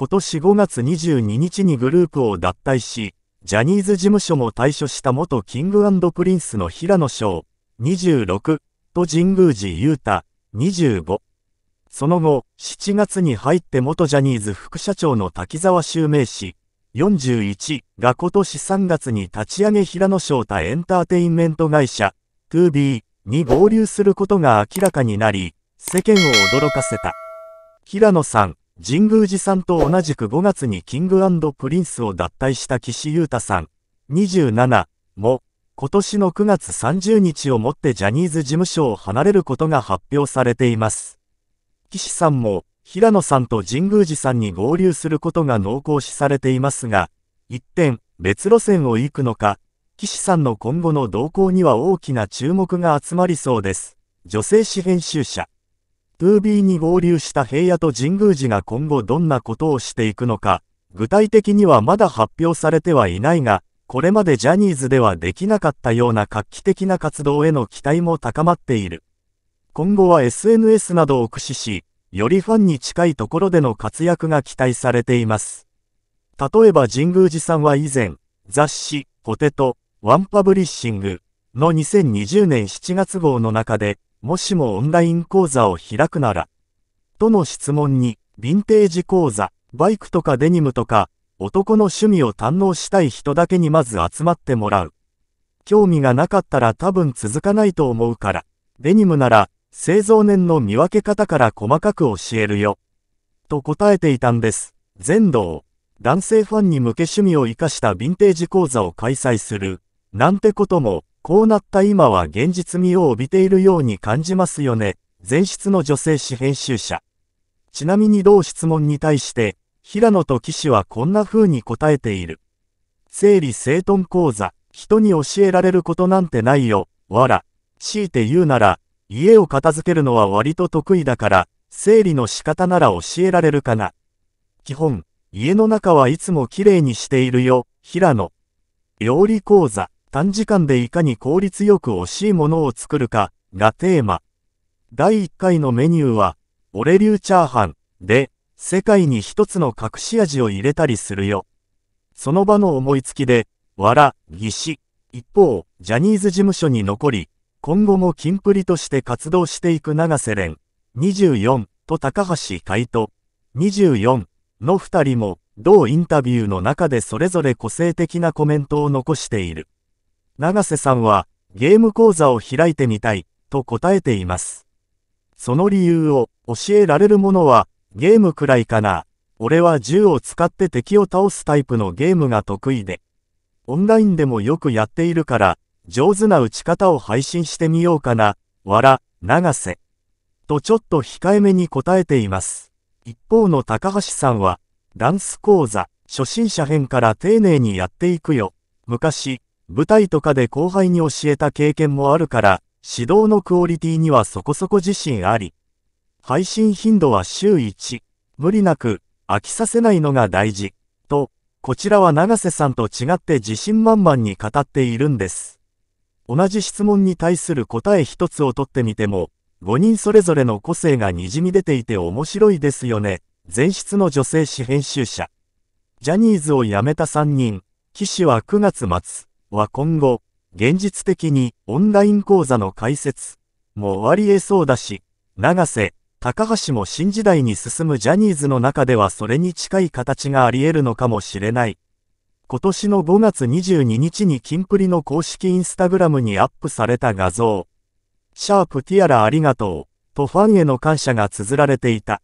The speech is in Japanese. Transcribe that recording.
今年5月22日にグループを脱退し、ジャニーズ事務所も退所した元キングプリンスの平野翔、26と神宮寺雄太、25。その後、7月に入って元ジャニーズ副社長の滝沢修明氏、41が今年3月に立ち上げ平野翔太エンターテインメント会社、2B に合流することが明らかになり、世間を驚かせた。平野さん、神宮寺さんと同じく5月にキングプリンスを脱退した岸優太さん、27も、今年の9月30日をもってジャニーズ事務所を離れることが発表されています。岸さんも、平野さんと神宮寺さんに合流することが濃厚視されていますが、一点、別路線を行くのか、岸さんの今後の動向には大きな注目が集まりそうです。女性誌編集者。トゥービーに合流した平野と神宮寺が今後どんなことをしていくのか、具体的にはまだ発表されてはいないが、これまでジャニーズではできなかったような画期的な活動への期待も高まっている。今後は SNS などを駆使し、よりファンに近いところでの活躍が期待されています。例えば神宮寺さんは以前、雑誌、ポテト、ワンパブリッシングの2020年7月号の中で、もしもオンライン講座を開くなら、との質問に、ヴィンテージ講座、バイクとかデニムとか、男の趣味を堪能したい人だけにまず集まってもらう。興味がなかったら多分続かないと思うから、デニムなら、製造年の見分け方から細かく教えるよ。と答えていたんです。全道、男性ファンに向け趣味を活かしたヴィンテージ講座を開催する、なんてことも、こうなった今は現実味を帯びているように感じますよね。前室の女性誌編集者。ちなみに同質問に対して、平野と騎士はこんな風に答えている。整理整頓講座、人に教えられることなんてないよ、わら。強いて言うなら、家を片付けるのは割と得意だから、整理の仕方なら教えられるかな。基本、家の中はいつもきれいにしているよ、平野。料理講座、短時間でいかに効率よく惜しいものを作るかがテーマ。第1回のメニューは、俺流チャーハンで、世界に一つの隠し味を入れたりするよ。その場の思いつきで、わら、ぎし。一方、ジャニーズ事務所に残り、今後もキンプリとして活動していく永瀬廉、24と高橋海人、24の2人も、同インタビューの中でそれぞれ個性的なコメントを残している。長瀬さんは、ゲーム講座を開いてみたい、と答えています。その理由を、教えられるものは、ゲームくらいかな。俺は銃を使って敵を倒すタイプのゲームが得意で。オンラインでもよくやっているから、上手な打ち方を配信してみようかな。わら、長瀬。とちょっと控えめに答えています。一方の高橋さんは、ダンス講座、初心者編から丁寧にやっていくよ。昔、舞台とかで後輩に教えた経験もあるから、指導のクオリティにはそこそこ自信あり、配信頻度は週1、無理なく飽きさせないのが大事、と、こちらは永瀬さんと違って自信満々に語っているんです。同じ質問に対する答え一つをとってみても、5人それぞれの個性がにじみ出ていて面白いですよね。前室の女性誌編集者。ジャニーズを辞めた3人、騎士は9月末。は今後、現実的にオンライン講座の開設も終わりえそうだし、長瀬、高橋も新時代に進むジャニーズの中ではそれに近い形があり得るのかもしれない。今年の5月22日にキンプリの公式インスタグラムにアップされた画像。シャープティアラありがとう、とファンへの感謝が綴られていた。